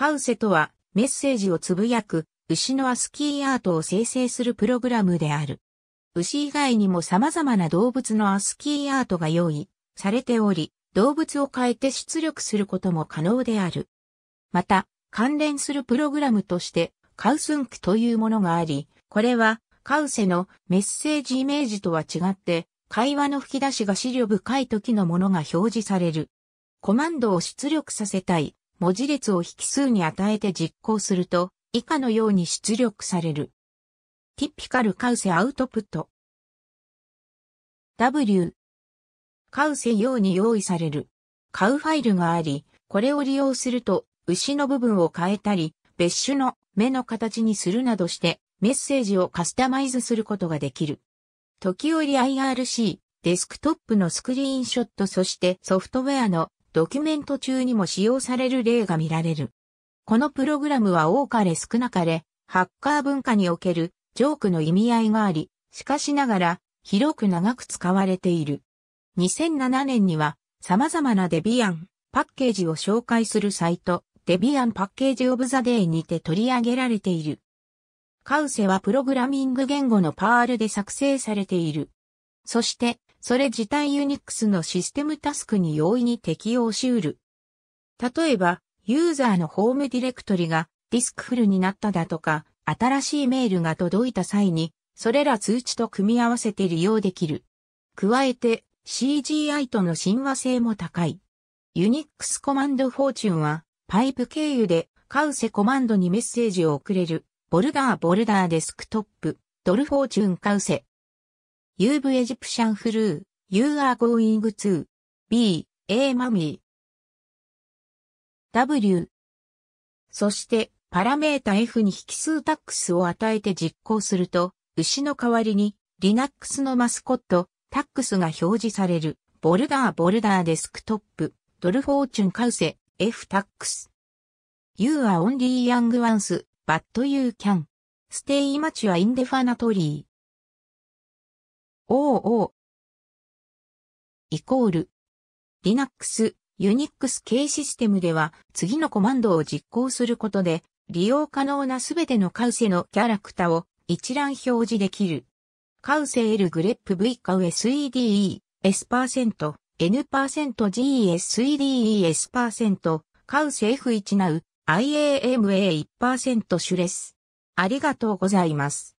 カウセとはメッセージをつぶやく牛のアスキーアートを生成するプログラムである。牛以外にも様々な動物のアスキーアートが用意されており、動物を変えて出力することも可能である。また、関連するプログラムとしてカウスンクというものがあり、これはカウセのメッセージイメージとは違って会話の吹き出しが資料深い時のものが表示される。コマンドを出力させたい文字列を引数に与えて実行すると、以下のように出力される。ティピカルカウセアウトプット。W。カウセ用に用意される。カウファイルがあり、これを利用すると、牛の部分を変えたり、別種の目の形にするなどして、メッセージをカスタマイズすることができる。時折 IRC、デスクトップのスクリーンショットそしてソフトウェアのドキュメント中にも使用される例が見られる。このプログラムは多かれ少なかれ、ハッカー文化におけるジョークの意味合いがあり、しかしながら広く長く使われている。2007年には様々なデビアンパッケージを紹介するサイト、デビアンパッケージオブザデイにて取り上げられている。カウセはプログラミング言語のパールで作成されている。そして、それ自体ユニックスのシステムタスクに容易に適用し得る。例えば、ユーザーのホームディレクトリがディスクフルになっただとか、新しいメールが届いた際に、それら通知と組み合わせて利用できる。加えて、CGI との親和性も高い。ユニックスコマンドフォーチュンは、パイプ経由で、カウセコマンドにメッセージを送れる、ボルダーボルダーデスクトップ、ドルフォーチュンカウセ、You've Egyptian flu, you are going to be a mummy. W そして、パラメータ F に引数タックスを与えて実行すると、牛の代わりに、Linux のマスコット、タックスが表示される、ボルダーボルダーデスクトップ、ドルフォーチュンカウセ、F タックス。You are only young once, but you can stay mature indefinitely. OO イコール Linux、Unix 系システムでは次のコマンドを実行することで利用可能なすべてのカウセのキャラクターを一覧表示できる。カウセ L グレップ V カウ SEDE S%、N%GSEDE S%、カウセ F1 ナウ IAMA1% シュレス。ありがとうございます。